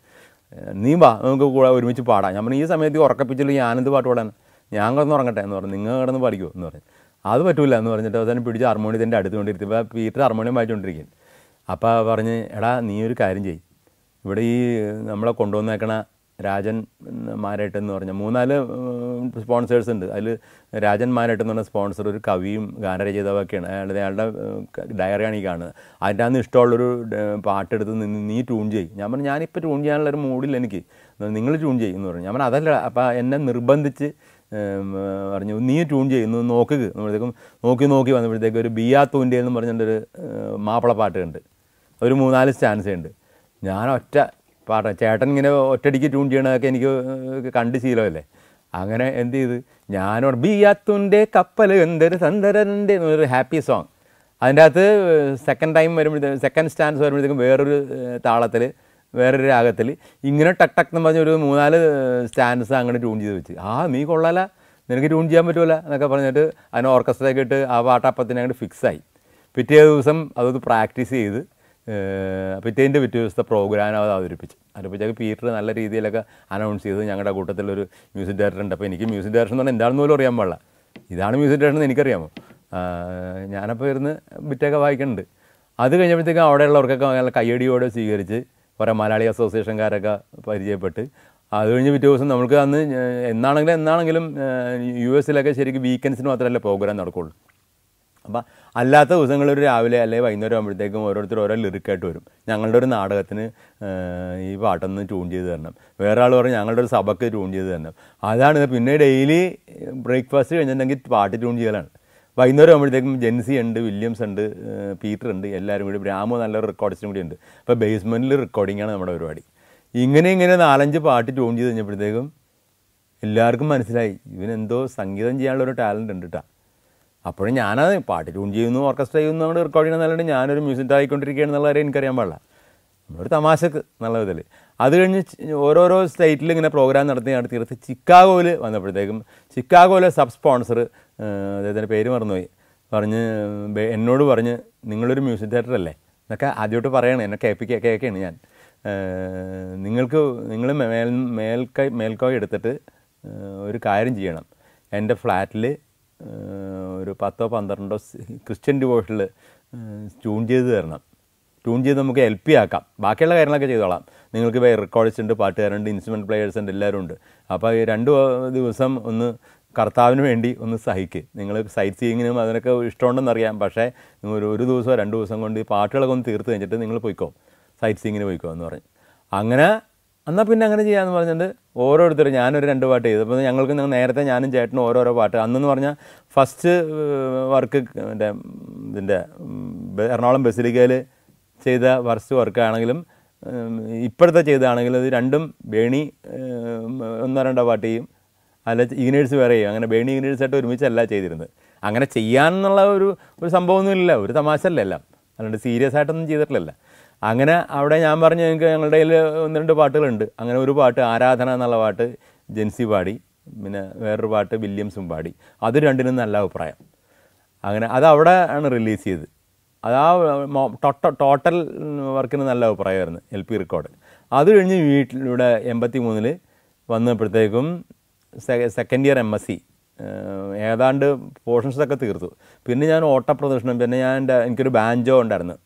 നീ വാ നമുക്ക് കൂടെ ഒരുമിച്ച് പാടാം ഞാൻ ഈ സമയത്ത് ഉറക്കപ്പിച്ചില്ലെങ്കിൽ ആനന്ദ് പാട്ട് പാടാൻ ഞാൻ കിടന്ന് ഉറങ്ങട്ടെ എന്ന് പറഞ്ഞു നിങ്ങൾ കിടന്ന് പഠിക്കുമോ എന്ന് പറഞ്ഞു അത് പറ്റൂല എന്ന് പറഞ്ഞിട്ട് അവസാനം പിടിച്ച് ഹാർമോണിയത്തിൻ്റെ അടുത്തുകൊണ്ടിരുത്തിയപ്പോൾ പീറ്റർ ഹാർമോണിയം വായിച്ചുകൊണ്ടിരിക്കും അപ്പോൾ പറഞ്ഞ് എടാ നീ ഒരു കാര്യം ചെയ്യും ഇവിടെ ഈ നമ്മളെ കൊണ്ടുവന്നേക്കണ രാജൻ മാരേട്ട് എന്ന് പറഞ്ഞ മൂന്നാല് സ്പോൺസേഴ്സ് ഉണ്ട് അതിൽ രാജൻ മാരേട്ട് എന്ന് പറഞ്ഞ സ്പോൺസർ ഒരു കവിയും ഗാനരചയിതാവൊക്കെയാണ് അയാളുടെ അയാളുടെ ഡയറിയാണ് ഈ കാണുന്നത് അതിൻ്റെ അന്ന് ഇഷ്ടമുള്ളൊരു പാട്ടെടുത്ത് നിന്ന് നീ ട്യൂൺ ചെയ്യ് ഞാൻ പറഞ്ഞു ഞാനിപ്പോൾ ട്യൂൺ ചെയ്യാനുള്ള ഒരു മൂഡിൽ എനിക്ക് നിങ്ങൾ ട്യൂൺ ചെയ്യുമെന്ന് എന്ന് പറഞ്ഞു ഞാൻ പറഞ്ഞു അതല്ല അപ്പോൾ എന്നെ നിർബന്ധിച്ച് പറഞ്ഞു നീ ട്യൂൺ ചെയ്യുന്നു നോക്കുക നമ്മളത്തേക്കും നോക്കി നോക്കി വന്നപ്പോഴത്തേക്കും ഒരു ബിയാ തൂൻ്റെ എന്ന് ഒരു മാപ്പിള പാട്ടുണ്ട് ഒരു മൂന്നാല് സ്റ്റാൻസ് ഉണ്ട് ഞാൻ ഒറ്റ പാട്ട് ചേട്ടൻ ഇങ്ങനെ ഒറ്റടിക്ക് ട്യൂൺ ചെയ്യണതൊക്കെ എനിക്ക് കണ്ട് ശീലമല്ലേ അങ്ങനെ എന്ത് ചെയ്ത് ഞാനോട് ബിയാത്തുൻ്റെ കപ്പൽ എന്തൊരു സന്ദരൻ്റെ എന്നൊരു ഹാപ്പി സോങ് അതിൻ്റെ അകത്ത് സെക്കൻഡ് ടൈം വരുമ്പോഴത്തേക്കും സെക്കൻഡ് സ്റ്റാൻസ് വരുമ്പോഴത്തേക്കും വേറൊരു താളത്തിൽ വേറൊരു രാഗത്തിൽ ഇങ്ങനെ ടക് ടക് എന്ന് പറഞ്ഞൊരു മൂന്നാല് സ്റ്റാൻഡ്സ് അങ്ങനെ ട്യൂൺ ചെയ്ത് വെച്ച് ആ നീ കൊള്ളാല നിനക്ക് ട്യൂൺ ചെയ്യാൻ പറ്റുമല്ല എന്നൊക്കെ പറഞ്ഞിട്ട് അതിന് ഓർക്കസ്ട്രയൊക്കെ ഇട്ട് ആ പാട്ട് അപ്പം തന്നെ അങ്ങോട്ട് ഫിക്സായി പിറ്റേ ദിവസം അതൊന്ന് പ്രാക്ടീസ് ചെയ്ത് പിറ്റേൻ്റെ പിറ്റേ ദിവസത്തെ പ്രോഗ്രാം അത് അവതരിപ്പിച്ച് അവതരിപ്പിച്ചൊക്കെ പീറ്റർ നല്ല രീതിയിലൊക്കെ അനൗൺസ് ചെയ്ത് ഞങ്ങളുടെ കൂട്ടത്തിലൊരു മ്യൂസിക് ഡയറക്ടർ ഉണ്ട് അപ്പോൾ എനിക്ക് മ്യൂസിക് ഡയറക്ടർ എന്ന് പറഞ്ഞാൽ എന്താണെന്ന് പോലും അറിയാൻ പാടില്ല ഇതാണ് മ്യൂസിക് ഡയറക്ടർ എന്ന് എനിക്കറിയാമോ ഞാനപ്പോൾ ഇരുന്ന് ബിറ്റൊക്കെ വായിക്കുന്നുണ്ട് അത് കഴിഞ്ഞപ്പോഴത്തേക്കും അവിടെയുള്ളവർക്കൊക്കെ നല്ല കയ്യടിയോടെ സ്വീകരിച്ച് കുറേ മലയാളി അസോസിയേഷൻകാരൊക്കെ പരിചയപ്പെട്ട് അത് കഴിഞ്ഞ് പിറ്റേ ദിവസം നമുക്ക് അന്ന് എന്നാണെങ്കിലും എന്നാണെങ്കിലും യു എസിലൊക്കെ ശരിക്കും വീക്കെൻഡ്സിന് മാത്രമല്ല പ്രോഗ്രാം നടക്കുകയുള്ളൂ അപ്പം അല്ലാത്ത ദിവസങ്ങളിൽ രാവിലെ അല്ലെങ്കിൽ വൈകുന്നേരം ആകുമ്പോഴത്തേക്കും ഓരോരുത്തർ ഓരോ ലിറിക്കായിട്ട് വരും ഞങ്ങളുടെ ഒരു നാടകത്തിന് ഈ പാട്ടൊന്ന് ട്യൂൺ ചെയ്ത് തരണം വേറെ ആൾ പറഞ്ഞു ഞങ്ങളുടെ ഒരു സഭക്ക് ട്യൂൺ ചെയ്ത് തരണം അതാണ് പിന്നെ ഡെയിലി ബ്രേക്ക്ഫാസ്റ്റ് കഴിഞ്ഞിട്ടുണ്ടെങ്കിൽ പാട്ട് ട്യൂൺ ചെയ്യലാണ് വൈകുന്നേരം ആകുമ്പോഴത്തേക്കും ജെൻസി ഉണ്ട് വില്യംസ് ഉണ്ട് പീറ്റർ ഉണ്ട് എല്ലാവരും കൂടി രാമു നല്ലൊരു റെക്കോർഡിസ്റ്റും കൂടി ഉണ്ട് അപ്പോൾ ബേസ്മെൻറ്റിൽ റെക്കോർഡിംഗ് ആണ് നമ്മുടെ പരിപാടി ഇങ്ങനെ ഇങ്ങനെ നാലഞ്ച് പാട്ട് ട്യൂൺ ചെയ്ത് കഴിഞ്ഞപ്പോഴത്തേക്കും എല്ലാവർക്കും മനസ്സിലായി ഇവനെന്തോ സംഗീതം ചെയ്യാനുള്ളൊരു ഒരു ടാലൻ്റ് ഉണ്ട് കേട്ടാ അപ്പോഴും ഞാനത് പാട്ട് ട്യൂൺ ചെയ്യുന്നു ഓർക്കസ്ട്ര ചെയ്യുന്നു നമ്മൾ റെക്കോർഡ് ചെയ്യണമെന്നല്ലാണ്ട് ഞാനൊരു മ്യൂസിക് ആയിക്കൊണ്ടിരിക്കുകയാണ് എന്നുള്ള കാര്യം എനിക്കറിയാൻ പാടില്ല നമ്മളൊരു തമാശക്ക് നല്ല വിധത്തിൽ അത് കഴിഞ്ഞ് ഓരോരോ സ്റ്റേറ്റിൽ ഇങ്ങനെ പ്രോഗ്രാം നടത്തി നടത്തി ചിക്കാഗോയിൽ വന്നപ്പോഴത്തേക്കും ചിക്കാഗോയിലെ സബ് സ്പോൺസർ അദ്ദേഹത്തിൻ്റെ പേര് മറന്നുപോയി പറഞ്ഞ് എന്നോട് പറഞ്ഞ് നിങ്ങളൊരു മ്യൂസിക് തിയേറ്റർ അല്ലേ എന്നൊക്കെ ആദ്യമായിട്ട് പറയണം എന്നെ കേൾപ്പിക്കുക കേൾക്കുകയാണ് ഞാൻ നിങ്ങൾക്ക് നിങ്ങൾ മേൽ മേൽക്കൈ മേൽക്കോയി എടുത്തിട്ട് ഒരു കാര്യം ചെയ്യണം എൻ്റെ ഫ്ലാറ്റിൽ ഒരു പത്തോ പന്ത്രണ്ടോ ക്രിസ്ത്യൻ ഡിവോഷനിൽ ട്യൂൺ ചെയ്ത് തരണം ട്യൂൺ ചെയ്ത് നമുക്ക് എൽ പി ആക്കാം ബാക്കിയുള്ള കാര്യങ്ങളൊക്കെ ചെയ്തോളാം നിങ്ങൾക്ക് റെക്കോർഡിസ്റ്റ് ഉണ്ട് പാട്ടുകാരുണ്ട് ഇൻസ്ട്രുമെൻറ്റ് പ്ലെയേഴ്സ് ഉണ്ട് എല്ലാവരും ഉണ്ട് അപ്പോൾ ഈ രണ്ട് ദിവസം ഒന്ന് കർത്താവിന് വേണ്ടി ഒന്ന് സഹിക്ക് നിങ്ങൾ സൈറ്റ് സീയിങ്ങിനും അതിനൊക്കെ ഇഷ്ടമുണ്ടെന്നറിയാം പക്ഷേ ഒരു ഒരു ദിവസമോ രണ്ട് ദിവസം കൊണ്ട് ഈ പാട്ടുകളൊക്കെ ഒന്ന് തീർത്ത് കഴിഞ്ഞിട്ട് നിങ്ങൾ പോയിക്കോ സൈറ്റ് സീയിങ്ങിന് പോയിക്കോ എന്ന് പറഞ്ഞ് അങ്ങനെ എന്നാൽ പിന്നെ അങ്ങനെ ചെയ്യാമെന്ന് പറഞ്ഞിട്ട് ഓരോരുത്തരും ഞാനൊരു രണ്ട് പാട്ട് അപ്പോൾ ഞങ്ങൾക്ക് നേരത്തെ ഞാനും ചേട്ടനും ഓരോരോ പാട്ട് അന്നെന്ന് പറഞ്ഞാൽ ഫസ്റ്റ് വർക്ക് മറ്റേ ഇതിൻ്റെ എറണാകുളം ബസിലിക്കയിൽ ചെയ്ത ഫസ്റ്റ് വർക്കാണെങ്കിലും ഇപ്പോഴത്തെ ചെയ്താണെങ്കിലും ഇത് രണ്ടും വേണി ഒന്നോ രണ്ടോ പാട്ട് ചെയ്യും അല്ല ഇഗ്നേഴ്സ് വേറെ അങ്ങനെ ബേണി ഇഗ്നേഴ്സായിട്ട് ഒരുമിച്ചല്ല ചെയ്തിരുന്നത് അങ്ങനെ ചെയ്യാമെന്നുള്ള ഒരു ഒരു ഇല്ല ഒരു തമാശ അല്ല എല്ലാം അല്ലാണ്ട് സീരിയസ് ആയിട്ടൊന്നും ചെയ്തിട്ടില്ലല്ല അങ്ങനെ അവിടെ ഞാൻ പറഞ്ഞു ഞങ്ങൾക്ക് ഞങ്ങളുടെ കയ്യിൽ ഒന്ന് രണ്ട് പാട്ടുകളുണ്ട് അങ്ങനെ ഒരു പാട്ട് ആരാധന എന്നുള്ള പാട്ട് ജെൻസി പാടി പിന്നെ വേറൊരു പാട്ട് വില്യംസും പാടി അത് രണ്ടിനും നല്ല അഭിപ്രായം അങ്ങനെ അത് അവിടെ ആണ് റിലീസ് ചെയ്ത് അത് ആ ടോട്ടൽ വർക്കിന് നല്ല അഭിപ്രായമായിരുന്നു എൽ പി റെക്കോർഡ് അത് കഴിഞ്ഞ് വീട്ടിലൂടെ എൺപത്തി മൂന്നിൽ വന്നപ്പോഴത്തേക്കും second year M S C ഏതാണ്ട് പോർഷൻസൊക്കെ തീർത്തു പിന്നെ ഞാൻ ഓട്ട പ്രദർശനം പിന്നെ ഞാൻ എൻ്റെ എനിക്കൊരു ബാൻജോ ഉണ്ടായിരുന്നു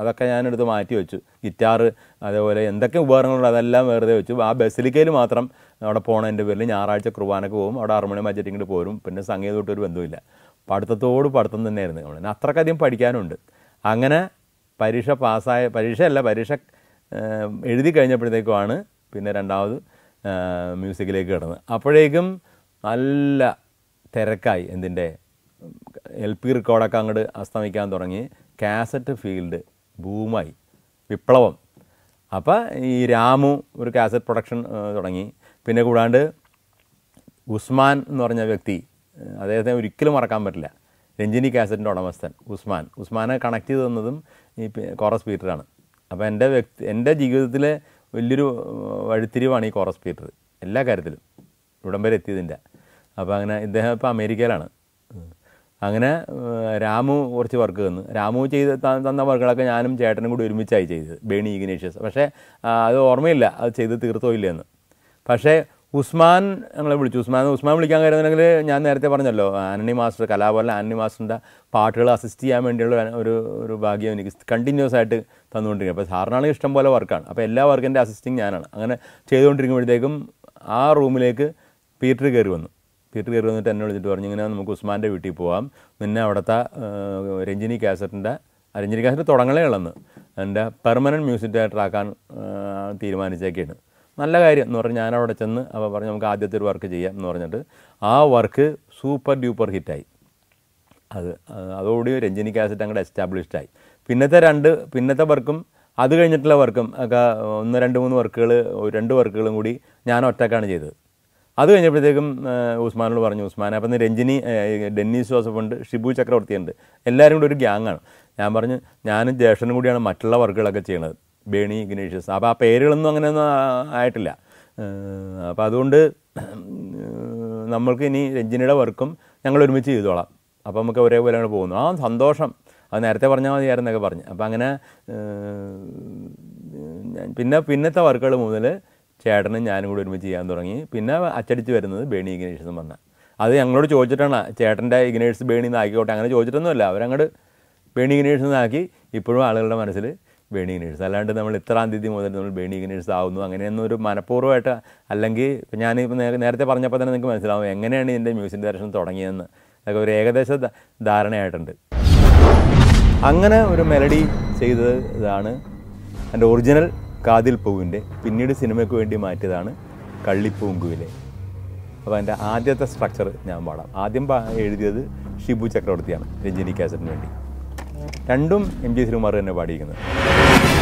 അതൊക്കെ ഞാനെടുത്ത് മാറ്റി വെച്ചു ഗിറ്റാർ അതേപോലെ എന്തൊക്കെ ഉപകരണങ്ങളുണ്ട് അതെല്ലാം വെറുതെ വെച്ചു ആ ബസിലിക്കയിൽ മാത്രം അവിടെ എൻ്റെ പേരിൽ ഞായറാഴ്ച കുർബാനക്ക് പോകും അവിടെ ഹാർമോണിയം ബജറ്റിങ്ങിട്ട് പോരും പിന്നെ സംഗീതമായിട്ട് ഒരു ബന്ധമില്ല പഠിത്തത്തോട് പഠിത്തം തന്നെയായിരുന്നു നമ്മൾ അത്രക്കധികം പഠിക്കാനുണ്ട് അങ്ങനെ പരീക്ഷ പാസ്സായ പരീക്ഷയല്ല പരീക്ഷ എഴുതി കഴിഞ്ഞപ്പോഴത്തേക്കുമാണ് പിന്നെ രണ്ടാമത് മ്യൂസിക്കിലേക്ക് കിടന്ന് അപ്പോഴേക്കും നല്ല തിരക്കായി എന്തിൻ്റെ എൽ പി റെക്കോർഡൊക്കെ അങ്ങോട്ട് അസ്തമിക്കാൻ തുടങ്ങി കാസറ്റ് ഫീൽഡ് ബൂമായി വിപ്ലവം അപ്പോൾ ഈ രാമു ഒരു കാസറ്റ് പ്രൊഡക്ഷൻ തുടങ്ങി പിന്നെ കൂടാണ്ട് ഉസ്മാൻ എന്ന് പറഞ്ഞ വ്യക്തി അദ്ദേഹത്തെ ഒരിക്കലും മറക്കാൻ പറ്റില്ല രഞ്ജിനി കാസറ്റിൻ്റെ ഉടമസ്ഥൻ ഉസ്മാൻ ഉസ്മാനെ കണക്ട് ചെയ്ത് തന്നതും ഈ കോറസ് പീറ്ററാണ് അപ്പോൾ എൻ്റെ വ്യക്തി എൻ്റെ ജീവിതത്തിലെ വലിയൊരു വഴിത്തിരിവാണ് ഈ കോറസ് പീറ്റർ എല്ലാ കാര്യത്തിലും ഇവിടം വരെ എത്തിയതിൻ്റെ അപ്പോൾ അങ്ങനെ ഇദ്ദേഹം ഇപ്പോൾ അമേരിക്കയിലാണ് അങ്ങനെ രാമു കുറച്ച് വർക്ക് തന്നു രാമു ചെയ്ത് തന്ന വർക്കുകളൊക്കെ ഞാനും ചേട്ടനും കൂടി ഒരുമിച്ചായി ചെയ്തത് ബേണി ഇഗ്നേഷ്യസ് പക്ഷേ അത് ഓർമ്മയില്ല അത് ചെയ്ത് തീർത്തോ ഇല്ലയെന്ന് പക്ഷേ ഉസ്മാൻ ഞങ്ങളെ വിളിച്ചു ഉസ്മാൻ ഉസ്മാൻ വിളിക്കാൻ കഴിയുന്നുണ്ടെങ്കിൽ ഞാൻ നേരത്തെ പറഞ്ഞല്ലോ ആന്റണി മാസ്റ്റർ കലാപോലെ ആന്റണി മാസ്റ്ററിൻ്റെ പാട്ടുകൾ അസിസ്റ്റ് ചെയ്യാൻ വേണ്ടിയുള്ള ഒരു ഒരു ഭാഗ്യം എനിക്ക് കണ്ടിന്യൂസ് ആയിട്ട് തന്നുകൊണ്ടിരിക്കുന്നത് അപ്പോൾ സാറിനാണെങ്കിൽ ഇഷ്ടം പോലെ വർക്കാണ് അപ്പോൾ എല്ലാ വർക്കിൻ്റെ അസിസ്റ്റിങ് ഞാനാണ് അങ്ങനെ ചെയ്തുകൊണ്ടിരിക്കുമ്പോഴത്തേക്കും ആ റൂമിലേക്ക് പീറ്റർ കയറി വന്നു പീറ്റർ കയറി വന്നിട്ട് എന്നെ വിളിച്ചിട്ട് പറഞ്ഞു ഇങ്ങനെ നമുക്ക് ഉസ്മാൻ്റെ വീട്ടിൽ പോവാം നിന്നെ അവിടുത്തെ രഞ്ജിനി കാസറ്റിൻ്റെ രഞ്ജിനി കാസറ്റ് തുടങ്ങലേ ഉള്ളെന്ന് എൻ്റെ പെർമനൻറ്റ് മ്യൂസിക് ഡയറക്ടറാക്കാൻ തീരുമാനിച്ചേക്കാണ് നല്ല കാര്യം എന്ന് പറഞ്ഞാൽ ഞാനവിടെ ചെന്ന് അപ്പോൾ പറഞ്ഞു നമുക്ക് ആദ്യത്തെ ഒരു വർക്ക് ചെയ്യാം എന്ന് പറഞ്ഞിട്ട് ആ വർക്ക് സൂപ്പർ ഡ്യൂപ്പർ ഹിറ്റായി അത് അതോടുകൂടി രഞ്ജിനി കാസറ്റ് അങ്ങോട്ട് എസ്റ്റാബ്ലിഷ്ഡ് ആയി പിന്നത്തെ രണ്ട് പിന്നത്തെ വർക്കും അത് കഴിഞ്ഞിട്ടുള്ള വർക്കും ഒക്കെ ഒന്ന് രണ്ട് മൂന്ന് വർക്കുകൾ രണ്ട് വർക്കുകളും കൂടി ഞാൻ ഒറ്റക്കാണ് ചെയ്തത് അത് കഴിഞ്ഞപ്പോഴത്തേക്കും ഉസ്മാനോട് പറഞ്ഞു ഉസ്മാൻ അപ്പം രഞ്ജിനി ഡെന്നീസ് ജോസഫ് ഉണ്ട് ഷിബു ചക്രവർത്തി ഉണ്ട് എല്ലാവരും കൂടി ഒരു ഗ്യാങ്ങാണ് ഞാൻ പറഞ്ഞു ഞാനും ജേഷനും കൂടിയാണ് മറ്റുള്ള വർക്കുകളൊക്കെ ചെയ്യണത് ബേണി ഇഗ്നേഷ്യസ് അപ്പോൾ ആ പേരുകളൊന്നും അങ്ങനെയൊന്നും ആയിട്ടില്ല അപ്പോൾ അതുകൊണ്ട് നമ്മൾക്ക് ഇനി രഞ്ജിനിയുടെ വർക്കും ഞങ്ങൾ ഒരുമിച്ച് ചെയ്തോളാം അപ്പോൾ നമുക്ക് ഒരേപോലെ അങ്ങനെ പോകുന്നു ആ സന്തോഷം അത് നേരത്തെ പറഞ്ഞാൽ മതിയായിരുന്നൊക്കെ പറഞ്ഞു അപ്പോൾ അങ്ങനെ പിന്നെ പിന്നത്തെ വർക്കുകൾ മുതൽ ചേട്ടനും ഞാനും കൂടി ഒരുമിച്ച് ചെയ്യാൻ തുടങ്ങി പിന്നെ അച്ചടിച്ച് വരുന്നത് ബേണി ഇഗ്നേഴ്സ് എന്ന് പറഞ്ഞാൽ അത് ഞങ്ങളോട് ചോദിച്ചിട്ടാണ് ചേട്ടൻ്റെ ഇഗ്നേഴ്സ് ബേണി എന്നാക്കിക്കോട്ടെ അങ്ങനെ ചോദിച്ചിട്ടൊന്നുമല്ല അവരങ്ങോട്ട് ബേണി ഇഗ്നേഴ്സ് എന്നാക്കി ഇപ്പോഴും ആളുകളുടെ മനസ്സിൽ ബേണി നേഴ്സ് അല്ലാണ്ട് നമ്മൾ ഇത്രാം തീയതി മുതൽ നമ്മൾ ബേണി നേഴ്സ് ആവുന്നു അങ്ങനെയൊന്നും ഒരു മനഃപൂർവ്വമായിട്ട് അല്ലെങ്കിൽ ഞാൻ ഇപ്പോൾ നേരത്തെ പറഞ്ഞപ്പോൾ തന്നെ നിങ്ങൾക്ക് മനസ്സിലാവും എങ്ങനെയാണ് ഇതിൻ്റെ മ്യൂസിക് ഡയറക്ഷൻ തുടങ്ങിയതെന്ന് അതൊക്കെ ഒരു ഏകദേശ ധാരണയായിട്ടുണ്ട് അങ്ങനെ ഒരു മെലഡി ചെയ്തത് ഇതാണ് എൻ്റെ ഒറിജിനൽ കാതിൽ പൂവിൻ്റെ പിന്നീട് സിനിമയ്ക്ക് വേണ്ടി മാറ്റിയതാണ് കള്ളിപ്പൂങ്കുവിലെ അപ്പോൾ എൻ്റെ ആദ്യത്തെ സ്ട്രക്ചർ ഞാൻ പാടാം ആദ്യം എഴുതിയത് ഷിബു ചക്രവർത്തിയാണ് രഞ്ജിനി കാസറ്റിന് വേണ്ടി രണ്ടും എം ജി ശ്രീകുമാർ തന്നെ പാടിയിരിക്കുന്നത്